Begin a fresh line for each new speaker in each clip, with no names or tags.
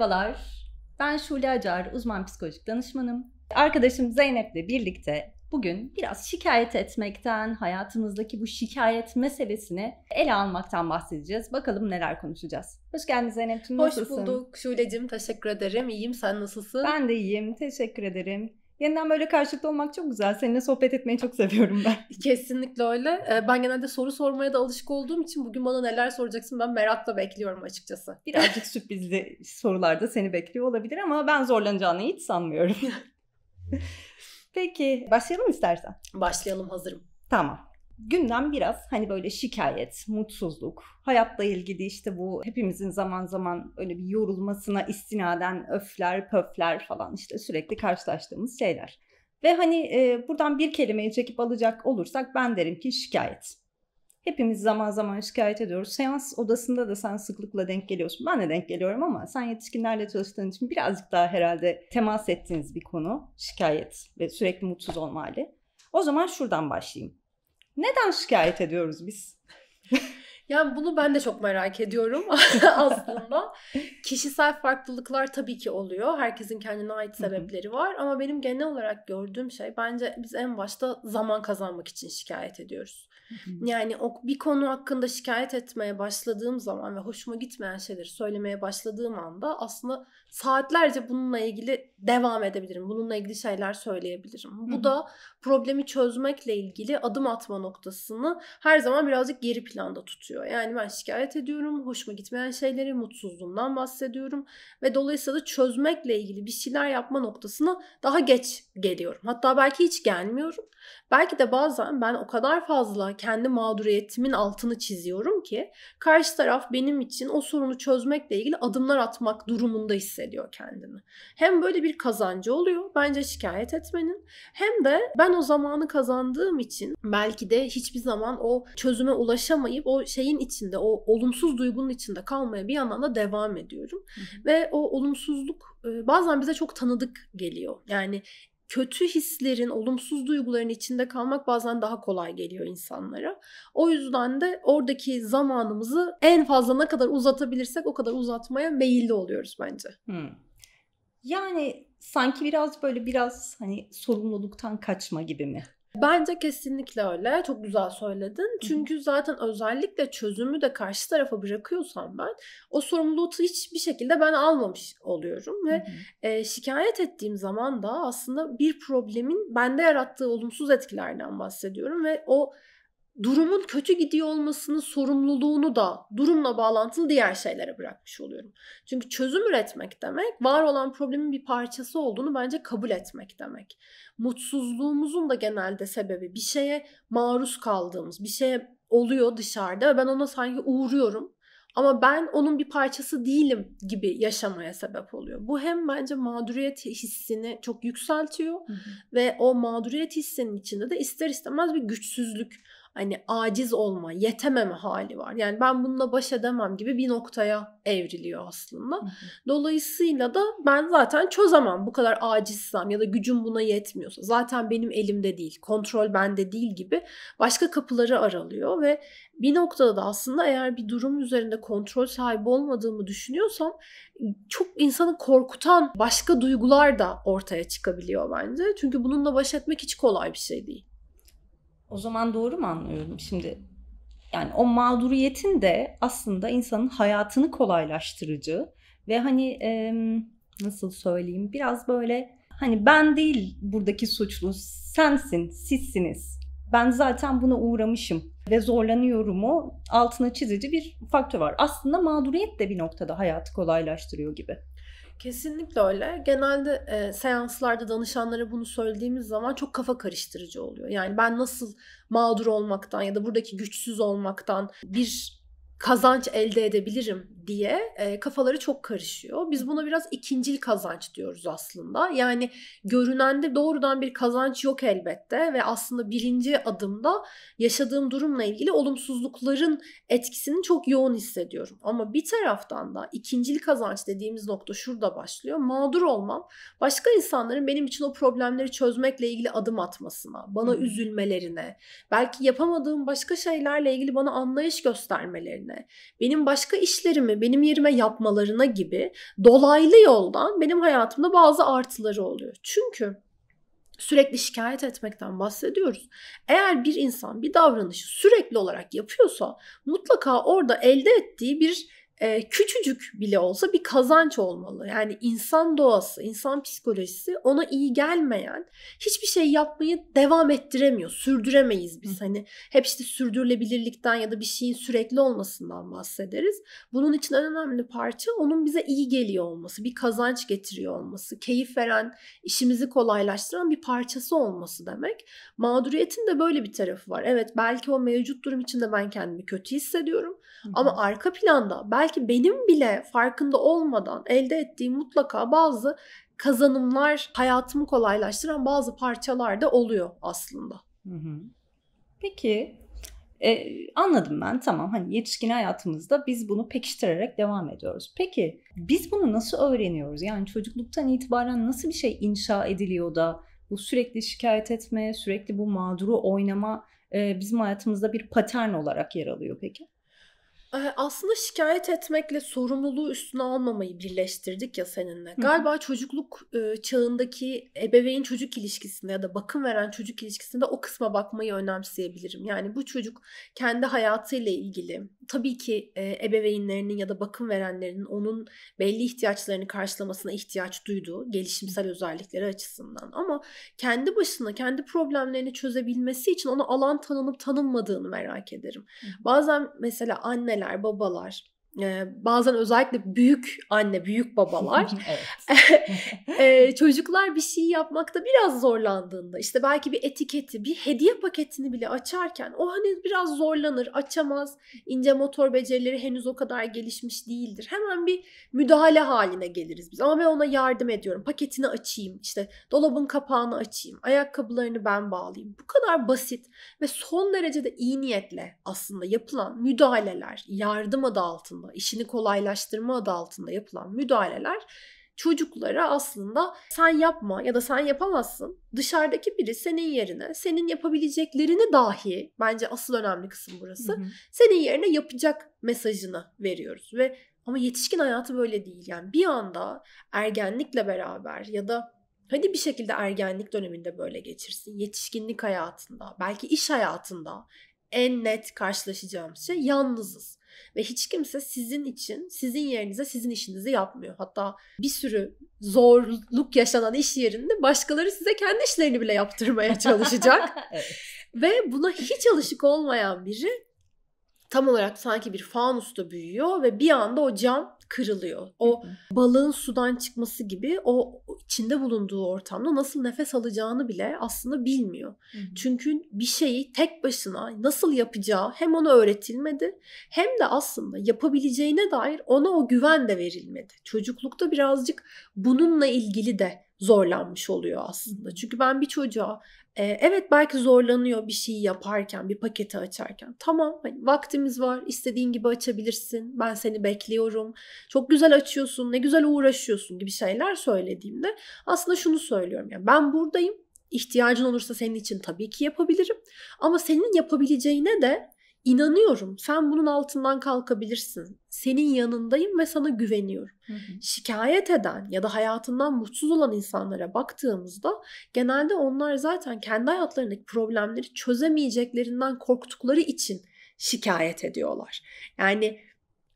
Merhabalar, ben Şule Acar, uzman psikolojik danışmanım. Arkadaşım Zeynep'le birlikte bugün biraz şikayet etmekten, hayatımızdaki bu şikayet meselesini ele almaktan bahsedeceğiz. Bakalım neler konuşacağız.
Hoş geldin Zeynep'ciğim, nasılsın? Hoş bulduk Şule'cim, teşekkür ederim. İyiyim, sen nasılsın? Ben de
iyiyim, teşekkür ederim. Yeniden böyle karşılıklı olmak çok güzel. Seninle sohbet etmeyi çok seviyorum ben. Kesinlikle öyle.
Ee, ben genelde soru sormaya da alışık olduğum için bugün bana neler soracaksın ben merakla bekliyorum açıkçası. Birazcık
sürprizli sorularda seni bekliyor olabilir ama ben zorlanacağını hiç sanmıyorum. Peki başlayalım istersen. Başlayalım hazırım. Tamam gündem biraz hani böyle şikayet, mutsuzluk, hayatla ilgili işte bu hepimizin zaman zaman öyle bir yorulmasına istinaden öfler, pöfler falan işte sürekli karşılaştığımız şeyler. Ve hani e, buradan bir kelimeyi çekip alacak olursak ben derim ki şikayet. Hepimiz zaman zaman şikayet ediyoruz. Seans odasında da sen sıklıkla denk geliyorsun. Ben de denk geliyorum ama sen yetişkinlerle çalıştığın için birazcık daha herhalde temas ettiğiniz bir konu. Şikayet ve sürekli mutsuz olma hali. O zaman şuradan başlayayım. Neden şikayet ediyoruz biz?
Yani bunu ben de çok merak ediyorum aslında. Kişisel farklılıklar tabii ki oluyor. Herkesin kendine ait sebepleri var. Ama benim genel olarak gördüğüm şey bence biz en başta zaman kazanmak için şikayet ediyoruz. yani o bir konu hakkında şikayet etmeye başladığım zaman ve hoşuma gitmeyen şeyleri söylemeye başladığım anda aslında saatlerce bununla ilgili devam edebilirim. Bununla ilgili şeyler söyleyebilirim. Bu da problemi çözmekle ilgili adım atma noktasını her zaman birazcık geri planda tutuyor. Yani ben şikayet ediyorum, hoşuma gitmeyen şeyleri, mutsuzluğumdan bahsediyorum ve dolayısıyla da çözmekle ilgili bir şeyler yapma noktasına daha geç geliyorum. Hatta belki hiç gelmiyorum. Belki de bazen ben o kadar fazla kendi mağduriyetimin altını çiziyorum ki karşı taraf benim için o sorunu çözmekle ilgili adımlar atmak durumunda hissediyor kendini. Hem böyle bir kazancı oluyor bence şikayet etmenin hem de ben ben o zamanı kazandığım için belki de hiçbir zaman o çözüme ulaşamayıp o şeyin içinde, o olumsuz duygunun içinde kalmaya bir yandan da devam ediyorum. Hı hı. Ve o olumsuzluk e, bazen bize çok tanıdık geliyor. Yani kötü hislerin, olumsuz duyguların içinde kalmak bazen daha kolay geliyor insanlara. O yüzden de oradaki zamanımızı en fazla ne kadar uzatabilirsek o kadar uzatmaya meyilli oluyoruz bence. Hmm. Yani sanki biraz böyle biraz hani sorumluluktan kaçma gibi mi? Bence kesinlikle öyle. Çok güzel söyledin. Çünkü zaten özellikle çözümü de karşı tarafa bırakıyorsam ben o sorumluluğu hiçbir şekilde ben almamış oluyorum ve e, şikayet ettiğim zaman da aslında bir problemin bende yarattığı olumsuz etkilerden bahsediyorum ve o durumun kötü gidiyor olmasının sorumluluğunu da durumla bağlantılı diğer şeylere bırakmış oluyorum. Çünkü çözüm üretmek demek var olan problemin bir parçası olduğunu bence kabul etmek demek. Mutsuzluğumuzun da genelde sebebi bir şeye maruz kaldığımız, bir şeye oluyor dışarıda ve ben ona sanki uğruyorum ama ben onun bir parçası değilim gibi yaşamaya sebep oluyor. Bu hem bence mağduriyet hissini çok yükseltiyor hı hı. ve o mağduriyet hissinin içinde de ister istemez bir güçsüzlük hani aciz olma, yetememe hali var. Yani ben bununla baş edemem gibi bir noktaya evriliyor aslında. Dolayısıyla da ben zaten çözemem bu kadar acizsem ya da gücüm buna yetmiyorsa. Zaten benim elimde değil, kontrol bende değil gibi başka kapıları aralıyor ve bir noktada da aslında eğer bir durum üzerinde kontrol sahibi olmadığımı düşünüyorsam çok insanı korkutan başka duygular da ortaya çıkabiliyor bence. Çünkü bununla baş etmek hiç kolay bir şey değil. O zaman doğru mu anlıyorum
şimdi? Yani o mağduriyetin de aslında insanın hayatını kolaylaştırıcı ve hani e, nasıl söyleyeyim biraz böyle hani ben değil buradaki suçlu sensin sizsiniz. Ben zaten buna uğramışım ve zorlanıyorumu altına çizici bir faktör var. Aslında mağduriyet de bir noktada hayatı kolaylaştırıyor gibi.
Kesinlikle öyle. Genelde e, seanslarda danışanlara bunu söylediğimiz zaman çok kafa karıştırıcı oluyor. Yani ben nasıl mağdur olmaktan ya da buradaki güçsüz olmaktan bir kazanç elde edebilirim diye e, kafaları çok karışıyor. Biz buna biraz ikincil kazanç diyoruz aslında. Yani görünende doğrudan bir kazanç yok elbette ve aslında birinci adımda yaşadığım durumla ilgili olumsuzlukların etkisini çok yoğun hissediyorum. Ama bir taraftan da ikincil kazanç dediğimiz nokta şurada başlıyor. Mağdur olmam başka insanların benim için o problemleri çözmekle ilgili adım atmasına, bana hmm. üzülmelerine, belki yapamadığım başka şeylerle ilgili bana anlayış göstermelerine etmelerine, benim başka işlerimi benim yerime yapmalarına gibi dolaylı yoldan benim hayatımda bazı artıları oluyor. Çünkü sürekli şikayet etmekten bahsediyoruz. Eğer bir insan bir davranışı sürekli olarak yapıyorsa mutlaka orada elde ettiği bir ee, küçücük bile olsa bir kazanç olmalı. Yani insan doğası, insan psikolojisi ona iyi gelmeyen hiçbir şey yapmayı devam ettiremiyor. Sürdüremeyiz biz. Hani hep işte sürdürülebilirlikten ya da bir şeyin sürekli olmasından bahsederiz. Bunun için en önemli parça onun bize iyi geliyor olması, bir kazanç getiriyor olması, keyif veren, işimizi kolaylaştıran bir parçası olması demek. Mağduriyetin de böyle bir tarafı var. Evet belki o mevcut durum içinde ben kendimi kötü hissediyorum Hı. ama arka planda belki belki benim bile farkında olmadan elde ettiğim mutlaka bazı kazanımlar hayatımı kolaylaştıran bazı parçalar da oluyor aslında. Peki
e, anladım ben tamam hani yetişkin hayatımızda biz bunu pekiştirerek devam ediyoruz. Peki biz bunu nasıl öğreniyoruz? Yani çocukluktan itibaren nasıl bir şey inşa ediliyor da bu sürekli şikayet etme, sürekli bu mağduru oynama e, bizim hayatımızda bir patern olarak yer alıyor peki?
Ee, aslında şikayet etmekle sorumluluğu üstüne almamayı birleştirdik ya seninle. Galiba çocukluk e, çağındaki ebeveyn çocuk ilişkisinde ya da bakım veren çocuk ilişkisinde o kısma bakmayı önemseyebilirim. Yani bu çocuk kendi hayatıyla ilgili, tabii ki e, ebeveynlerinin ya da bakım verenlerinin onun belli ihtiyaçlarını karşılamasına ihtiyaç duyduğu gelişimsel özellikleri açısından. Ama kendi başına kendi problemlerini çözebilmesi için ona alan tanınıp tanınmadığını merak ederim. Bazen mesela anneler, babalar bazen özellikle büyük anne, büyük babalar çocuklar bir şey yapmakta biraz zorlandığında işte belki bir etiketi, bir hediye paketini bile açarken o hani biraz zorlanır, açamaz, ince motor becerileri henüz o kadar gelişmiş değildir. Hemen bir müdahale haline geliriz biz ama ben ona yardım ediyorum. Paketini açayım, işte dolabın kapağını açayım, ayakkabılarını ben bağlayayım. Bu kadar basit ve son derecede iyi niyetle aslında yapılan müdahaleler yardım adı altında altında, işini kolaylaştırma adı altında yapılan müdahaleler çocuklara aslında sen yapma ya da sen yapamazsın. Dışarıdaki biri senin yerine, senin yapabileceklerini dahi bence asıl önemli kısım burası. Hı hı. Senin yerine yapacak mesajını veriyoruz ve ama yetişkin hayatı böyle değil. Yani bir anda ergenlikle beraber ya da hadi bir şekilde ergenlik döneminde böyle geçirsin. Yetişkinlik hayatında, belki iş hayatında en net karşılaşacağımız şey yalnızız. Ve hiç kimse sizin için, sizin yerinize sizin işinizi yapmıyor. Hatta bir sürü zorluk yaşanan iş yerinde başkaları size kendi işlerini bile yaptırmaya çalışacak. evet. Ve buna hiç alışık olmayan biri tam olarak sanki bir fanusta büyüyor ve bir anda o cam kırılıyor. O balığın sudan çıkması gibi o içinde bulunduğu ortamda nasıl nefes alacağını bile aslında bilmiyor. Çünkü bir şeyi tek başına nasıl yapacağı hem ona öğretilmedi hem de aslında yapabileceğine dair ona o güven de verilmedi. Çocuklukta birazcık bununla ilgili de zorlanmış oluyor aslında. Çünkü ben bir çocuğa e, evet belki zorlanıyor bir şeyi yaparken, bir paketi açarken. Tamam hani vaktimiz var, istediğin gibi açabilirsin, ben seni bekliyorum, çok güzel açıyorsun, ne güzel uğraşıyorsun gibi şeyler söylediğimde aslında şunu söylüyorum. Yani ben buradayım, ihtiyacın olursa senin için tabii ki yapabilirim. Ama senin yapabileceğine de İnanıyorum. Sen bunun altından kalkabilirsin. Senin yanındayım ve sana güveniyorum. Hı hı. Şikayet eden ya da hayatından mutsuz olan insanlara baktığımızda genelde onlar zaten kendi hayatlarındaki problemleri çözemeyeceklerinden korktukları için şikayet ediyorlar. Yani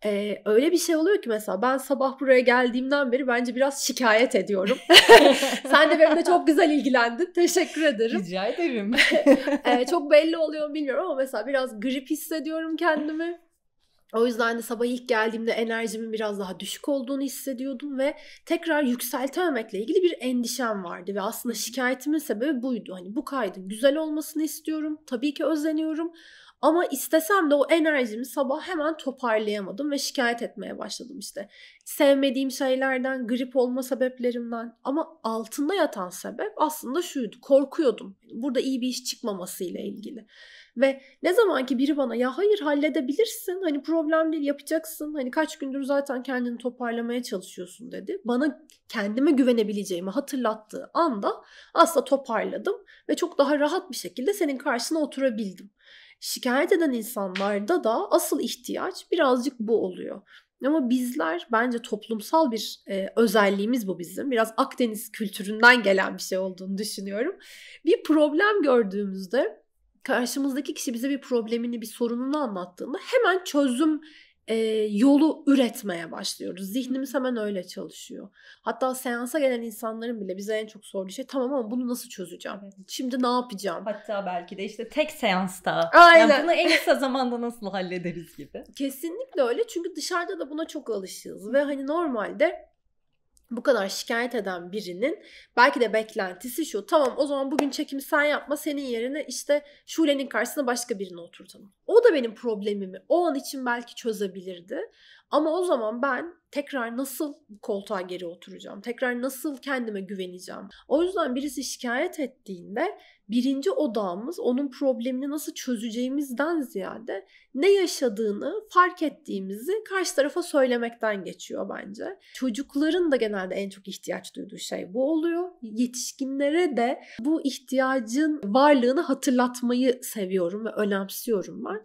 ee, öyle bir şey oluyor ki mesela ben sabah buraya geldiğimden beri bence biraz şikayet ediyorum. Sen de benimle çok güzel ilgilendin. Teşekkür ederim. Rica ederim. ee, çok belli oluyor mu bilmiyorum ama mesela biraz grip hissediyorum kendimi. O yüzden de sabah ilk geldiğimde enerjimin biraz daha düşük olduğunu hissediyordum ve tekrar yükseltememekle ilgili bir endişem vardı ve aslında şikayetimin sebebi buydu. Hani bu kaydın güzel olmasını istiyorum. Tabii ki özleniyorum ama istesem de o enerjimi sabah hemen toparlayamadım ve şikayet etmeye başladım işte. Sevmediğim şeylerden, grip olma sebeplerimden ama altında yatan sebep aslında şuydu. Korkuyordum. Burada iyi bir iş çıkmaması ile ilgili. Ve ne zaman ki biri bana ya hayır halledebilirsin hani problem değil yapacaksın hani kaç gündür zaten kendini toparlamaya çalışıyorsun dedi. Bana kendime güvenebileceğimi hatırlattığı anda asla toparladım ve çok daha rahat bir şekilde senin karşısına oturabildim şikayet eden insanlarda da asıl ihtiyaç birazcık bu oluyor. Ama bizler bence toplumsal bir e, özelliğimiz bu bizim. Biraz Akdeniz kültüründen gelen bir şey olduğunu düşünüyorum. Bir problem gördüğümüzde karşımızdaki kişi bize bir problemini, bir sorununu anlattığında hemen çözüm e, yolu üretmeye başlıyoruz. Zihnimiz hemen öyle çalışıyor. Hatta seansa gelen insanların bile bize en çok sorduğu şey tamam ama bunu nasıl çözeceğim? Evet. Şimdi ne yapacağım? Hatta belki de işte tek seansta. Aynen. Yani bunu en kısa
zamanda nasıl hallederiz gibi.
Kesinlikle öyle çünkü dışarıda da buna çok alışığız ve hani normalde bu kadar şikayet eden birinin belki de beklentisi şu. Tamam o zaman bugün çekimi sen yapma senin yerine işte Şule'nin karşısına başka birini oturtalım. O da benim problemimi o an için belki çözebilirdi. Ama o zaman ben tekrar nasıl koltuğa geri oturacağım? Tekrar nasıl kendime güveneceğim? O yüzden birisi şikayet ettiğinde birinci odağımız onun problemini nasıl çözeceğimizden ziyade ne yaşadığını fark ettiğimizi karşı tarafa söylemekten geçiyor bence. Çocukların da genelde en çok ihtiyaç duyduğu şey bu oluyor. Yetişkinlere de bu ihtiyacın varlığını hatırlatmayı seviyorum ve önemsiyorum ben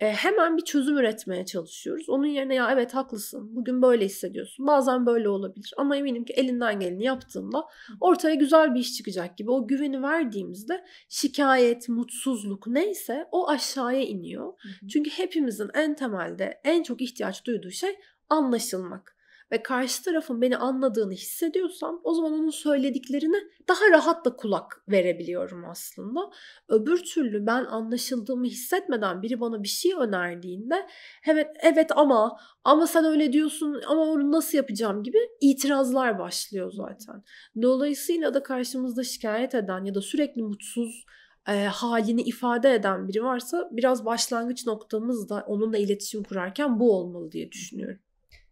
e, hemen bir çözüm üretmeye çalışıyoruz. Onun yerine ya evet haklısın bugün böyle hissediyorsun bazen böyle olabilir ama eminim ki elinden geleni yaptığında ortaya güzel bir iş çıkacak gibi o güveni verdiğimizde şikayet, mutsuzluk neyse o aşağıya iniyor. Hı hı. Çünkü hepimizin en temelde en çok ihtiyaç duyduğu şey anlaşılmak ve karşı tarafın beni anladığını hissediyorsam o zaman onun söylediklerine daha rahatla kulak verebiliyorum aslında. Öbür türlü ben anlaşıldığımı hissetmeden biri bana bir şey önerdiğinde evet evet ama ama sen öyle diyorsun ama onu nasıl yapacağım gibi itirazlar başlıyor zaten. Dolayısıyla da karşımızda şikayet eden ya da sürekli mutsuz e, halini ifade eden biri varsa biraz başlangıç noktamız da onunla iletişim kurarken bu olmalı diye düşünüyorum.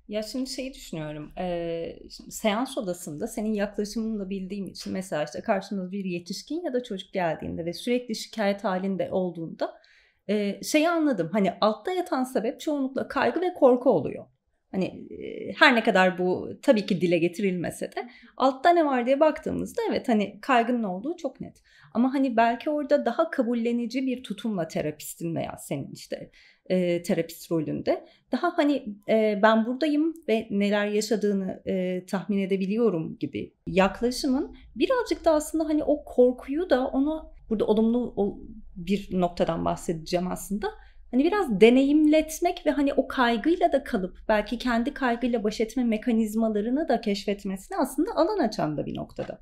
Ya şimdi şeyi
düşünüyorum. E, şimdi seans odasında senin yaklaşımını da bildiğim için mesela işte karşınız bir yetişkin ya da çocuk geldiğinde ve sürekli şikayet halinde olduğunda e, şeyi anladım. Hani altta yatan sebep çoğunlukla kaygı ve korku oluyor. Hani her ne kadar bu tabii ki dile getirilmese de altta ne var diye baktığımızda evet hani kaygının olduğu çok net. Ama hani belki orada daha kabullenici bir tutumla terapistin veya senin işte e, terapist rolünde. Daha hani e, ben buradayım ve neler yaşadığını e, tahmin edebiliyorum gibi yaklaşımın birazcık da aslında hani o korkuyu da onu burada olumlu bir noktadan bahsedeceğim aslında. Hani biraz deneyimletmek ve hani o kaygıyla da kalıp belki kendi kaygıyla baş etme
mekanizmalarını da keşfetmesine
aslında alan açan da bir noktada.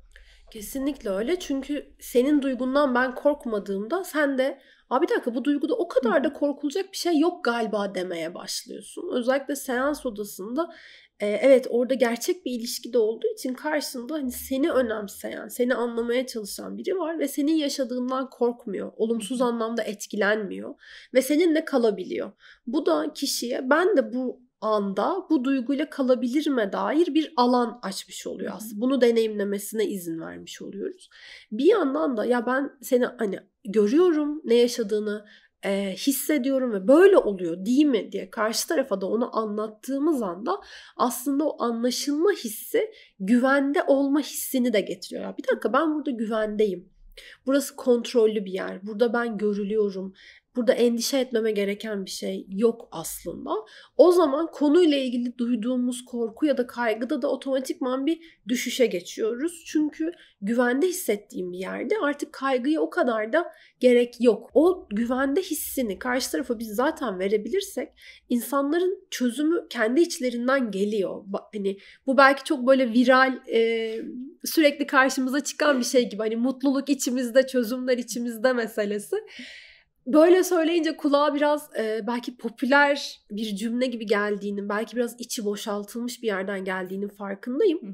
Kesinlikle öyle çünkü senin duygundan ben korkmadığımda sen de Abi bir dakika bu duyguda o kadar da korkulacak bir şey yok galiba demeye başlıyorsun. Özellikle seans odasında e, evet orada gerçek bir ilişki de olduğu için karşında hani seni önemseyen, seni anlamaya çalışan biri var ve senin yaşadığından korkmuyor. Olumsuz anlamda etkilenmiyor ve seninle kalabiliyor. Bu da kişiye ben de bu anda bu duyguyla kalabilir mi dair bir alan açmış oluyor aslında. Bunu deneyimlemesine izin vermiş oluyoruz. Bir yandan da ya ben seni hani görüyorum ne yaşadığını e, hissediyorum ve böyle oluyor değil mi diye karşı tarafa da onu anlattığımız anda aslında o anlaşılma hissi güvende olma hissini de getiriyor. Ya bir dakika ben burada güvendeyim. Burası kontrollü bir yer. Burada ben görülüyorum burada endişe etmeme gereken bir şey yok aslında. O zaman konuyla ilgili duyduğumuz korku ya da kaygıda da otomatikman bir düşüşe geçiyoruz. Çünkü güvende hissettiğim bir yerde artık kaygıya o kadar da gerek yok. O güvende hissini karşı tarafa biz zaten verebilirsek insanların çözümü kendi içlerinden geliyor. Hani bu belki çok böyle viral e, sürekli karşımıza çıkan bir şey gibi hani mutluluk içimizde çözümler içimizde meselesi. Böyle söyleyince kulağa biraz e, belki popüler bir cümle gibi geldiğinin, belki biraz içi boşaltılmış bir yerden geldiğinin farkındayım. Hı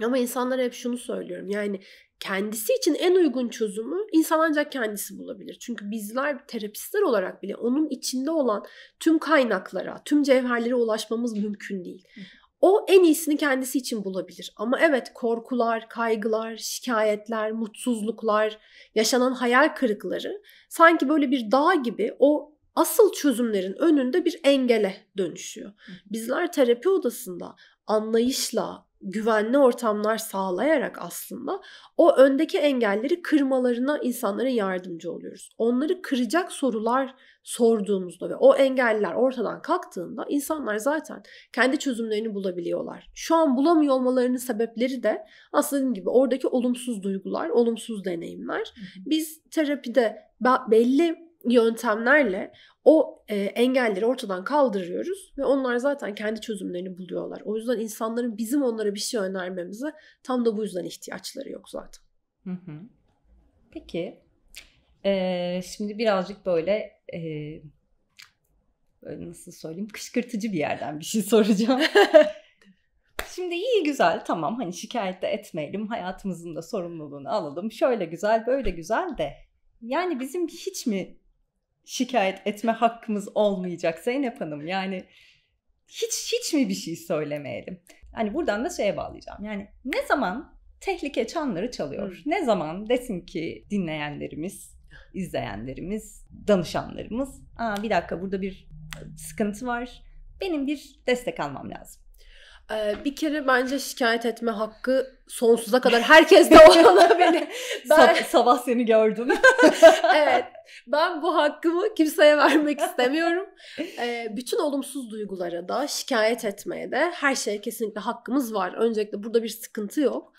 hı. Ama insanlara hep şunu söylüyorum. Yani kendisi için en uygun çözümü insan ancak kendisi bulabilir. Çünkü bizler terapistler olarak bile onun içinde olan tüm kaynaklara, tüm cevherlere ulaşmamız mümkün değil. Hı. O en iyisini kendisi için bulabilir. Ama evet korkular, kaygılar, şikayetler, mutsuzluklar, yaşanan hayal kırıkları sanki böyle bir dağ gibi o asıl çözümlerin önünde bir engele dönüşüyor. Bizler terapi odasında anlayışla, güvenli ortamlar sağlayarak aslında o öndeki engelleri kırmalarına insanlara yardımcı oluyoruz. Onları kıracak sorular sorduğumuzda ve o engeller ortadan kalktığında insanlar zaten kendi çözümlerini bulabiliyorlar. Şu an bulamıyor olmalarının sebepleri de aslında dediğim gibi oradaki olumsuz duygular, olumsuz deneyimler. Biz terapide belli yöntemlerle o e, engelleri ortadan kaldırıyoruz ve onlar zaten kendi çözümlerini buluyorlar. O yüzden insanların bizim onlara bir şey önermemize tam da bu yüzden ihtiyaçları yok zaten. Hı hı. Peki,
ee, şimdi birazcık böyle e, e, nasıl söyleyeyim kışkırtıcı bir yerden bir şey soracağım. Şimdi iyi güzel tamam hani şikayet de etmeyelim hayatımızın da sorumluluğunu alalım. Şöyle güzel böyle güzel de yani bizim hiç mi şikayet etme hakkımız olmayacak Zeynep Hanım. Yani hiç hiç mi bir şey söylemeyelim? Hani buradan da şeye bağlayacağım. Yani ne zaman tehlike çanları çalıyor? Hmm. Ne zaman desin ki dinleyenlerimiz, izleyenlerimiz, danışanlarımız, "Aa bir dakika burada bir sıkıntı var. Benim bir destek almam lazım."
Ee, bir kere bence şikayet etme hakkı sonsuza kadar herkeste olmalı beni. Ben... Sabah seni gördüm. evet. Ben bu hakkımı kimseye vermek istemiyorum. Ee, bütün olumsuz duygulara da şikayet etmeye de her şeye kesinlikle hakkımız var. Öncelikle burada bir sıkıntı yok.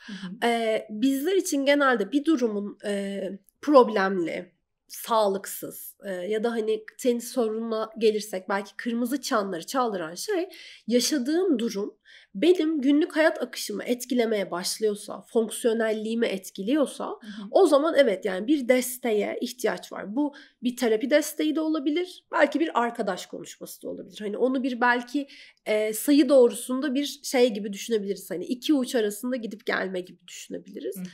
Ee, bizler için genelde bir durumun e, problemli, sağlıksız e, ya da hani senin sorununa gelirsek belki kırmızı çanları çaldıran şey yaşadığım durum benim günlük hayat akışımı etkilemeye başlıyorsa, fonksiyonelliğimi etkiliyorsa hı hı. o zaman evet yani bir desteğe ihtiyaç var. Bu bir terapi desteği de olabilir, belki bir arkadaş konuşması da olabilir. Hani onu bir belki e, sayı doğrusunda bir şey gibi düşünebiliriz. Hani iki uç arasında gidip gelme gibi düşünebiliriz. Hı hı.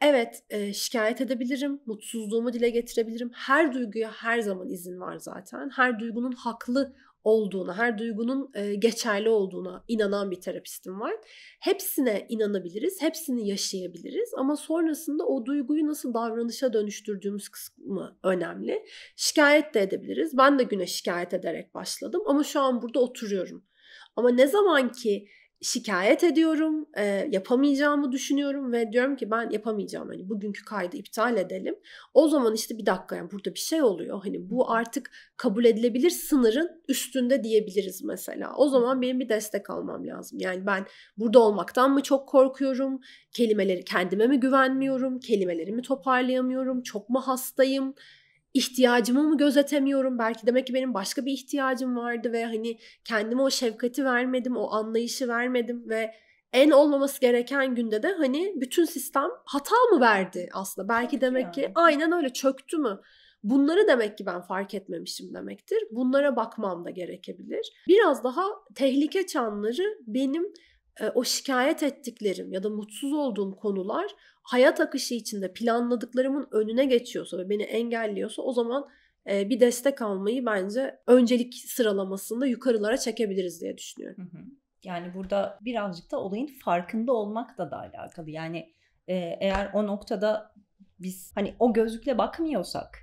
Evet e, şikayet edebilirim, mutsuzluğumu dile getirebilirim. Her duyguya her zaman izin var zaten. Her duygunun haklı olduğuna, her duygunun e, geçerli olduğuna inanan bir terapistim var. Hepsine inanabiliriz, hepsini yaşayabiliriz ama sonrasında o duyguyu nasıl davranışa dönüştürdüğümüz kısmı önemli. Şikayet de edebiliriz. Ben de güne şikayet ederek başladım ama şu an burada oturuyorum. Ama ne zaman ki şikayet ediyorum, e, yapamayacağımı düşünüyorum ve diyorum ki ben yapamayacağım hani bugünkü kaydı iptal edelim. O zaman işte bir dakika yani burada bir şey oluyor. Hani bu artık kabul edilebilir sınırın üstünde diyebiliriz mesela. O zaman benim bir destek almam lazım. Yani ben burada olmaktan mı çok korkuyorum? Kelimeleri kendime mi güvenmiyorum? Kelimelerimi toparlayamıyorum? Çok mu hastayım? ihtiyacımı mı gözetemiyorum? Belki demek ki benim başka bir ihtiyacım vardı ve hani kendime o şefkati vermedim, o anlayışı vermedim ve en olmaması gereken günde de hani bütün sistem hata mı verdi aslında? Belki demek ki aynen öyle çöktü mü? Bunları demek ki ben fark etmemişim demektir. Bunlara bakmam da gerekebilir. Biraz daha tehlike çanları benim o şikayet ettiklerim ya da mutsuz olduğum konular hayat akışı içinde planladıklarımın önüne geçiyorsa ve beni engelliyorsa o zaman bir destek almayı bence öncelik sıralamasında yukarılara çekebiliriz diye düşünüyorum. Yani burada
birazcık da olayın farkında olmak da da alakalı. Yani eğer o noktada biz hani o gözlükle bakmıyorsak,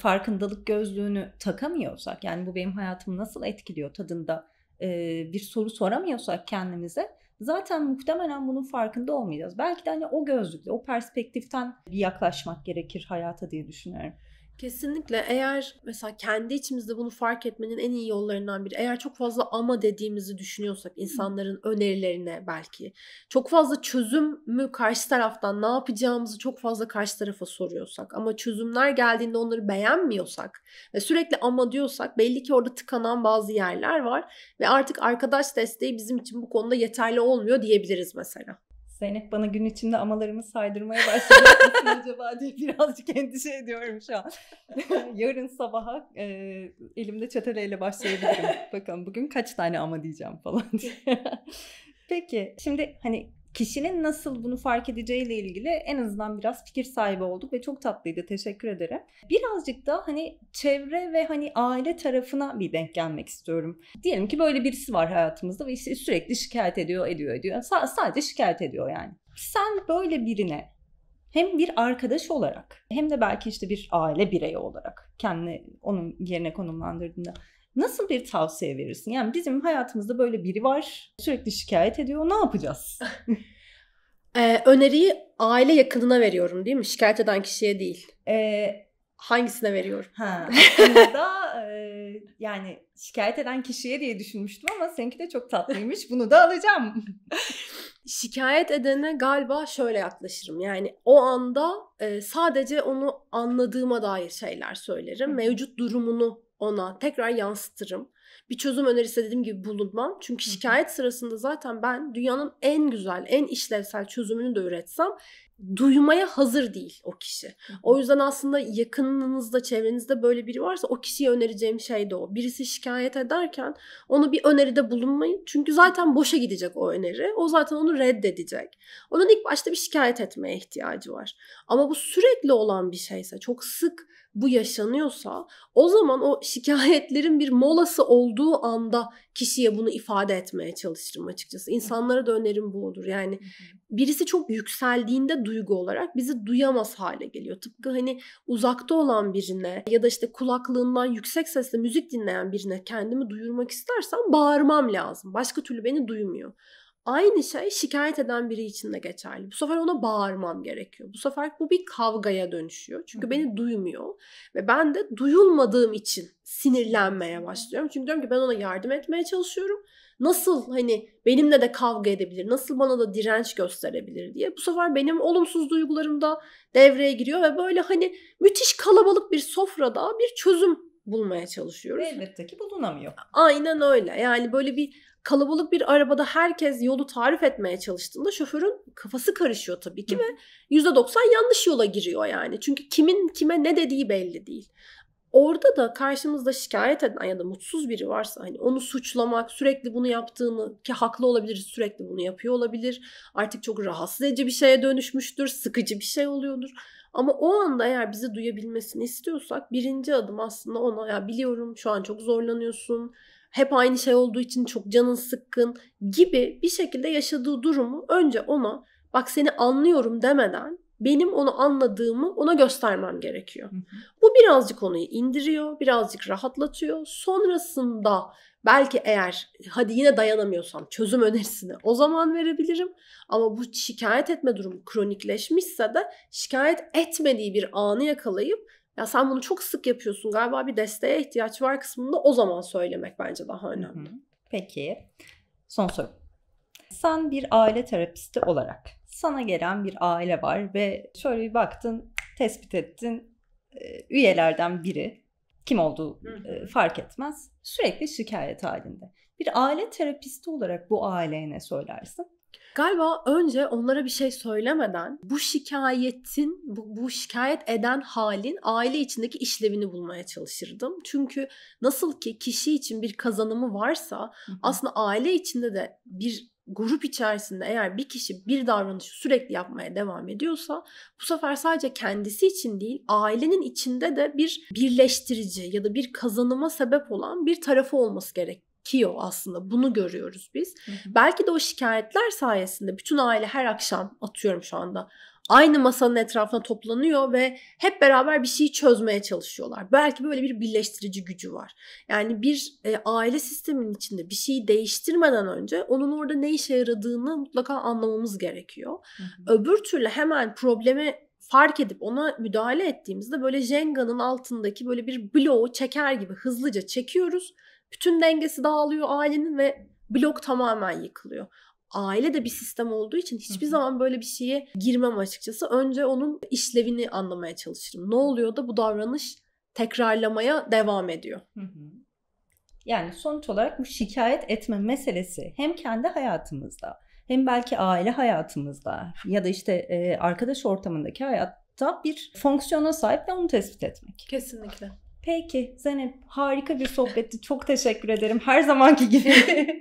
farkındalık gözlüğünü takamıyorsak, yani bu benim hayatımı nasıl etkiliyor tadında e, bir soru soramıyorsak kendimize zaten muhtemelen bunun farkında olmayacağız. Belki de hani o gözlükle, o perspektiften bir yaklaşmak gerekir hayata diye düşünüyorum.
Kesinlikle eğer mesela kendi içimizde bunu fark etmenin en iyi yollarından biri. Eğer çok fazla ama dediğimizi düşünüyorsak insanların önerilerine belki çok fazla çözüm mü karşı taraftan ne yapacağımızı çok fazla karşı tarafa soruyorsak ama çözümler geldiğinde onları beğenmiyorsak ve sürekli ama diyorsak belli ki orada tıkanan bazı yerler var ve artık arkadaş desteği bizim için bu konuda yeterli olmuyor diyebiliriz mesela. Zeynep bana gün içinde amalarımı saydırmaya başladı.
acaba diye birazcık endişe ediyorum şu an. Yarın sabaha e, elimde çeteleyle başlayabilirim. Bakalım bugün kaç tane ama diyeceğim falan diye. Peki şimdi hani kişinin nasıl bunu fark edeceğiyle ilgili en azından biraz fikir sahibi olduk ve çok tatlıydı. Teşekkür ederim. Birazcık da hani çevre ve hani aile tarafına bir denk gelmek istiyorum. Diyelim ki böyle birisi var hayatımızda ve işte sürekli şikayet ediyor, ediyor, ediyor. S- sadece şikayet ediyor yani. Sen böyle birine hem bir arkadaş olarak hem de belki işte bir aile bireyi olarak kendini onun yerine konumlandırdığında Nasıl bir tavsiye verirsin? Yani bizim hayatımızda böyle biri var. Sürekli şikayet
ediyor. Ne yapacağız? ee, öneriyi aile yakınına veriyorum değil mi? Şikayet eden kişiye değil. Ee, hangisine veriyorum? Ha, aslında
e, yani şikayet eden kişiye diye düşünmüştüm ama seninki de çok tatlıymış. Bunu da alacağım.
şikayet edene galiba şöyle yaklaşırım. Yani o anda e, sadece onu anladığıma dair şeyler söylerim. Mevcut durumunu ona tekrar yansıtırım. Bir çözüm önerisi dediğim gibi bulunmam. Çünkü şikayet sırasında zaten ben dünyanın en güzel, en işlevsel çözümünü de üretsem duymaya hazır değil o kişi. O yüzden aslında yakınınızda, çevrenizde böyle biri varsa o kişiye önereceğim şey de o. Birisi şikayet ederken ona bir öneride bulunmayın. Çünkü zaten boşa gidecek o öneri. O zaten onu reddedecek. Onun ilk başta bir şikayet etmeye ihtiyacı var. Ama bu sürekli olan bir şeyse, çok sık bu yaşanıyorsa o zaman o şikayetlerin bir molası olduğu anda kişiye bunu ifade etmeye çalışırım açıkçası. İnsanlara da önerim bu olur. Yani birisi çok yükseldiğinde duygu olarak bizi duyamaz hale geliyor. Tıpkı hani uzakta olan birine ya da işte kulaklığından yüksek sesle müzik dinleyen birine kendimi duyurmak istersen, bağırmam lazım. Başka türlü beni duymuyor. Aynı şey şikayet eden biri için de geçerli. Bu sefer ona bağırmam gerekiyor. Bu sefer bu bir kavgaya dönüşüyor. Çünkü beni duymuyor ve ben de duyulmadığım için sinirlenmeye başlıyorum. Çünkü diyorum ki ben ona yardım etmeye çalışıyorum. Nasıl hani benimle de kavga edebilir, nasıl bana da direnç gösterebilir diye. Bu sefer benim olumsuz duygularım da devreye giriyor ve böyle hani müthiş kalabalık bir sofrada bir çözüm bulmaya çalışıyoruz. Elbette
ki bulunamıyor.
Aynen öyle. Yani böyle bir kalabalık bir arabada herkes yolu tarif etmeye çalıştığında şoförün kafası karışıyor tabii ki Hı. ve %90 yanlış yola giriyor yani. Çünkü kimin kime ne dediği belli değil. Orada da karşımızda şikayet eden ya da mutsuz biri varsa hani onu suçlamak, sürekli bunu yaptığını ki haklı olabilir, sürekli bunu yapıyor olabilir. Artık çok rahatsız edici bir şeye dönüşmüştür, sıkıcı bir şey oluyordur ama o anda eğer bizi duyabilmesini istiyorsak birinci adım aslında ona ya biliyorum şu an çok zorlanıyorsun. Hep aynı şey olduğu için çok canın sıkkın gibi bir şekilde yaşadığı durumu önce ona bak seni anlıyorum demeden benim onu anladığımı ona göstermem gerekiyor. Hı hı. Bu birazcık konuyu indiriyor, birazcık rahatlatıyor. Sonrasında belki eğer hadi yine dayanamıyorsam çözüm önerisini o zaman verebilirim. Ama bu şikayet etme durumu kronikleşmişse de şikayet etmediği bir anı yakalayıp ya sen bunu çok sık yapıyorsun galiba bir desteğe ihtiyaç var kısmında o zaman söylemek bence daha önemli. Hı hı. Peki
son soru. Sen bir aile terapisti olarak sana gelen bir aile var ve şöyle bir baktın, tespit ettin e, üyelerden biri kim olduğu e, fark etmez. Sürekli şikayet halinde. Bir aile terapisti olarak bu aileye ne
söylersin? Galiba önce onlara bir şey söylemeden bu şikayetin, bu, bu şikayet eden halin aile içindeki işlevini bulmaya çalışırdım. Çünkü nasıl ki kişi için bir kazanımı varsa Hı-hı. aslında aile içinde de bir grup içerisinde eğer bir kişi bir davranışı sürekli yapmaya devam ediyorsa bu sefer sadece kendisi için değil ailenin içinde de bir birleştirici ya da bir kazanıma sebep olan bir tarafı olması gerek gerekiyor aslında. Bunu görüyoruz biz. Hı hı. Belki de o şikayetler sayesinde bütün aile her akşam atıyorum şu anda aynı masanın etrafına toplanıyor ve hep beraber bir şeyi çözmeye çalışıyorlar. Belki böyle bir birleştirici gücü var. Yani bir e, aile sisteminin içinde bir şeyi değiştirmeden önce onun orada ne işe yaradığını mutlaka anlamamız gerekiyor. Hı hı. Öbür türlü hemen problemi fark edip ona müdahale ettiğimizde böyle Jenga'nın altındaki böyle bir bloğu çeker gibi hızlıca çekiyoruz. Bütün dengesi dağılıyor ailenin ve blok tamamen yıkılıyor aile de bir sistem olduğu için hiçbir zaman böyle bir şeye girmem açıkçası. Önce onun işlevini anlamaya çalışırım. Ne oluyor da bu davranış tekrarlamaya devam ediyor. Yani sonuç olarak bu şikayet
etme meselesi hem kendi hayatımızda hem belki aile hayatımızda ya da işte e, arkadaş ortamındaki hayatta bir fonksiyona sahip ve onu tespit etmek. Kesinlikle. Peki Zeynep harika bir sohbetti. Çok teşekkür ederim her zamanki gibi.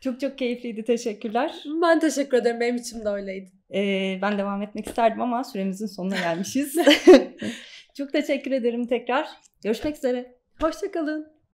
Çok çok keyifliydi. Teşekkürler. Ben teşekkür ederim. Benim için de öyleydi. Ee, ben devam etmek isterdim ama süremizin sonuna gelmişiz. çok teşekkür ederim tekrar. Görüşmek üzere. Hoşçakalın.